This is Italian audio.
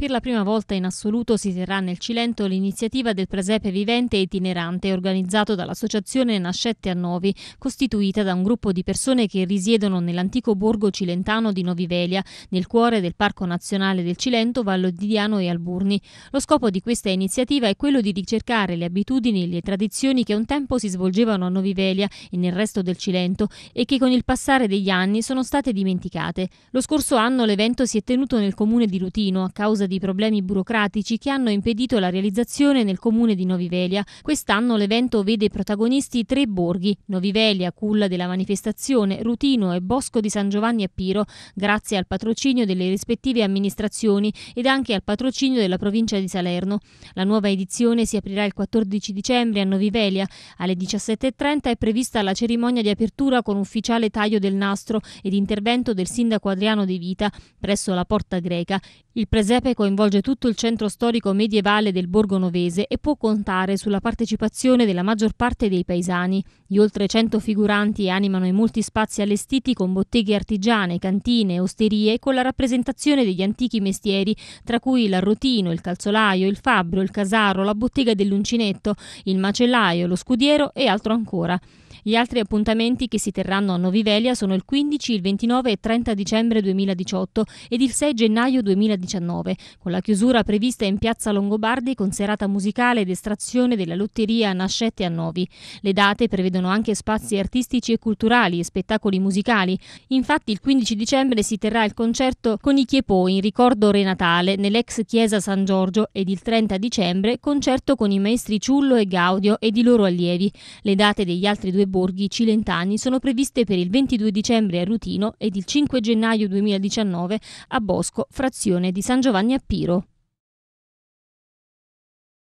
Per la prima volta in assoluto si terrà nel Cilento l'iniziativa del presepe vivente e itinerante organizzato dall'associazione Nascette a Novi, costituita da un gruppo di persone che risiedono nell'antico borgo cilentano di Novivelia, nel cuore del Parco Nazionale del Cilento, Vallo di Diano e Alburni. Lo scopo di questa iniziativa è quello di ricercare le abitudini e le tradizioni che un tempo si svolgevano a Novivelia e nel resto del Cilento e che con il passare degli anni sono state dimenticate. Lo scorso anno l'evento si è tenuto nel comune di Rutino a causa di problemi burocratici che hanno impedito la realizzazione nel comune di Novivelia. Quest'anno l'evento vede protagonisti tre borghi, Novivelia, culla della manifestazione, Rutino e Bosco di San Giovanni a Piro, grazie al patrocinio delle rispettive amministrazioni ed anche al patrocinio della provincia di Salerno. La nuova edizione si aprirà il 14 dicembre a Novivelia. Alle 17.30 è prevista la cerimonia di apertura con ufficiale taglio del nastro ed intervento del sindaco Adriano De Vita presso la Porta Greca. Il presepe coinvolge tutto il centro storico medievale del Borgo Novese e può contare sulla partecipazione della maggior parte dei paesani. Gli oltre 100 figuranti animano i molti spazi allestiti con botteghe artigiane, cantine, osterie e con la rappresentazione degli antichi mestieri, tra cui l'arrotino, il calzolaio, il fabbro, il casaro, la bottega dell'uncinetto, il macellaio, lo scudiero e altro ancora. Gli altri appuntamenti che si terranno a Novivelia sono il 15, il 29 e 30 dicembre 2018 ed il 6 gennaio 2019 con la chiusura prevista in piazza Longobardi con serata musicale ed estrazione della lotteria Nascette a Novi. Le date prevedono anche spazi artistici e culturali e spettacoli musicali. Infatti il 15 dicembre si terrà il concerto con i Chiepò in ricordo renatale nell'ex chiesa San Giorgio ed il 30 dicembre concerto con i maestri Ciullo e Gaudio ed i loro allievi. Le date degli altri due borghi cilentani sono previste per il 22 dicembre a Rutino ed il 5 gennaio 2019 a Bosco, frazione di San Giovanni a Piro.